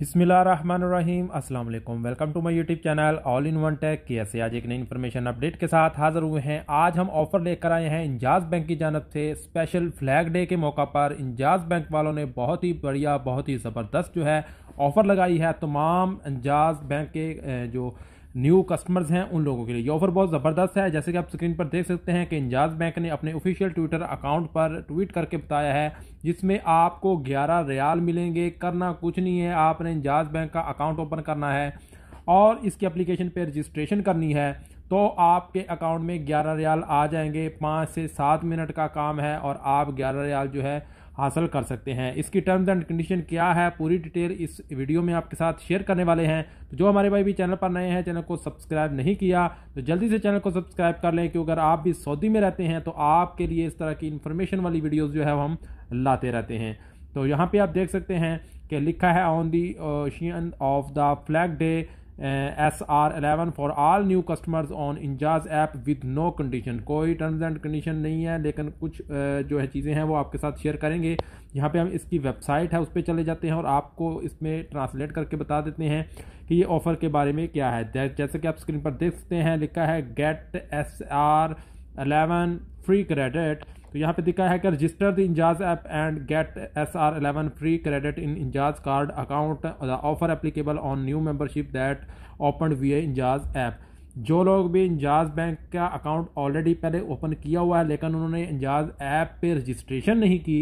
बसमीम अस्सलाम वालेकुम welcome to my YouTube channel all in one tech के ऐसे आज एक नई इन्फॉर्मेशन अपडेट के साथ हाजिर हुए हैं आज हम ऑफर लेकर आए हैं इंजाज बैंक की जानब से स्पेशल फ्लैग डे के मौका पर इंजाज बैंक वालों ने बहुत ही बढ़िया बहुत ही ज़बरदस्त जो है ऑफ़र लगाई है तमाम इंजाज बैंक के जो न्यू कस्टमर्स हैं उन लोगों के लिए ये ऑफर बहुत ज़बरदस्त है जैसे कि आप स्क्रीन पर देख सकते हैं कि इंजाज बैंक ने अपने ऑफिशियल ट्विटर अकाउंट पर ट्वीट करके बताया है जिसमें आपको ग्यारह रियाल मिलेंगे करना कुछ नहीं है आपने इंजाज बैंक का अकाउंट ओपन करना है और इसकी अप्लीकेशन पर रजिस्ट्रेशन करनी है तो आपके अकाउंट में ग्यारह रियाल आ जाएंगे पाँच से सात मिनट का काम है और आप ग्यारह रियाल जो है हासिल कर सकते हैं इसकी टर्म्स एंड कंडीशन क्या है पूरी डिटेल इस वीडियो में आपके साथ शेयर करने वाले हैं तो जो हमारे भाई भी चैनल पर नए हैं चैनल को सब्सक्राइब नहीं किया तो जल्दी से चैनल को सब्सक्राइब कर लें क्योंकि अगर आप भी सऊदी में रहते हैं तो आपके लिए इस तरह की इन्फॉर्मेशन वाली वीडियोज़ जो है हम लाते रहते हैं तो यहाँ पर आप देख सकते हैं कि लिखा है on the ocean of the flag day S R eleven for all new customers on Injaz app with no condition कोई टर्म्स एंड कंडीशन नहीं है लेकिन कुछ uh, जो है चीज़ें हैं वो आपके साथ शेयर करेंगे यहाँ पे हम इसकी वेबसाइट है उस पर चले जाते हैं और आपको इसमें ट्रांसलेट करके बता देते हैं कि ये ऑफ़र के बारे में क्या है जैसे कि आप स्क्रीन पर देख सकते हैं लिखा है get S R eleven free credit तो यहाँ पे दिखा है कि register the Injaz app and get S R eleven free credit in Injaz card account the offer applicable on new membership that open via Injaz app जो लोग भी Injaz bank का अकाउंट ऑलरेडी पहले ओपन किया हुआ है लेकिन उन्होंने इंजाज ऐप पे रजिस्ट्रेशन नहीं की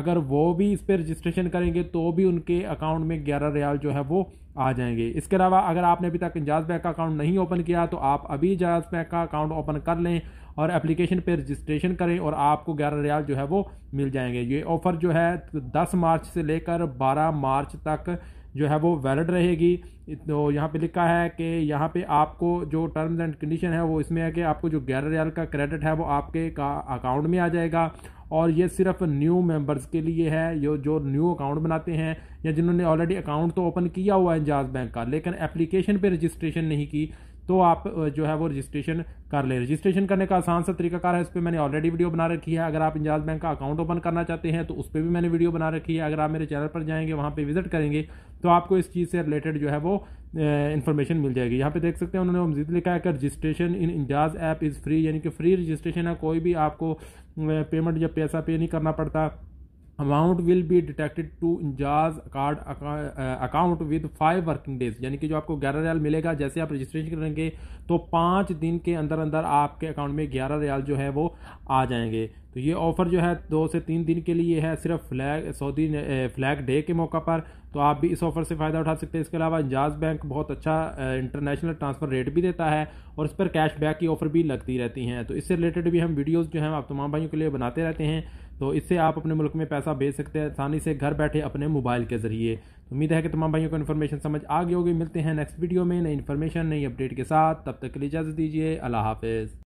अगर वो भी इस पर रजिस्ट्रेशन करेंगे तो भी उनके अकाउंट में ग्यारह रियाल जो है वो आ जाएंगे इसके अलावा अगर आपने अभी तक इंजाज बैंक का अकाउंट नहीं ओपन किया तो आप अभी इंजाज बैंक का अकाउंट ओपन कर लें और एप्लीकेशन पर रजिस्ट्रेशन करें और आपको ग्यारह रियाल जो है वो मिल जाएंगे ये ऑफ़र जो है दस मार्च से लेकर बारह मार्च तक जो है वो वैलिड रहेगी तो यहाँ पे लिखा है कि यहाँ पे आपको जो टर्म्स एंड कंडीशन है वो इसमें है कि आपको जो ग्यारह रियाल का क्रेडिट है वो आपके का अकाउंट में आ जाएगा और ये सिर्फ न्यू मेंबर्स के लिए है जो जो न्यू अकाउंट बनाते हैं या जिन्होंने ऑलरेडी अकाउंट तो ओपन किया हुआ है इंजाज बैंक का लेकिन एप्लीकेशन पे रजिस्ट्रेशन नहीं की तो आप जो है वो रजिस्ट्रेशन कर ले रजिस्ट्रेशन करने का आसान सा तरीकाकार है इस पर मैंने ऑलरेडी वीडियो बना रखी है अगर आप इंजाज बैंक का अकाउंट ओपन करना चाहते हैं तो उस पर भी मैंने वीडियो बना रखी है अगर आप मेरे चैनल पर जाएंगे वहाँ पर विजिट करेंगे तो आपको इस चीज़ से रिलेटेड जो है वो इन्फॉर्मेशन मिल जाएगी यहाँ पे देख सकते हैं उन्होंने मजीद लिखा है कि registration in Injaz app is free यानी कि फ्री रजिस्ट्रेशन है कोई भी आपको पेमेंट या पैसा पे नहीं करना पड़ता amount will be detected to Injaz card account with five working days यानी कि जो आपको ग्यारह रियाल मिलेगा जैसे आप रजिस्ट्रेशन करेंगे तो पाँच दिन के अंदर अंदर आपके अकाउंट में ग्यारह रियाल जो है वो आ जाएंगे तो ये ऑफ़र जो है दो से तीन दिन के लिए है सिर्फ फ्लैग सऊदी फ्लैग डे के मौका पर तो आप भी इस ऑफ़र से फ़ायदा उठा सकते हैं इसके अलावा इंजाज बैंक बहुत अच्छा इंटरनेशनल ट्रांसफ़र रेट भी देता है और इस पर कैशबैक की ऑफ़र भी लगती रहती हैं तो इससे रिलेटेड भी हम वीडियोज़ जो हैं आप तमाम भाइयों के लिए बनाते रहते हैं तो इससे आप अपने मुल्क में पैसा भेज सकते हैं आसानी से घर बैठे अपने मोबाइल के ज़रिए उम्मीद है कि तमाम भाइयों को इन्फॉर्मेशन समझ आ गई होगी मिलते हैं नेक्स्ट वीडियो में नई इन्फॉर्मेशन नई अपडेट के साथ तब तक के लिए इजाज़त दीजिए अल्लाह हाफिज़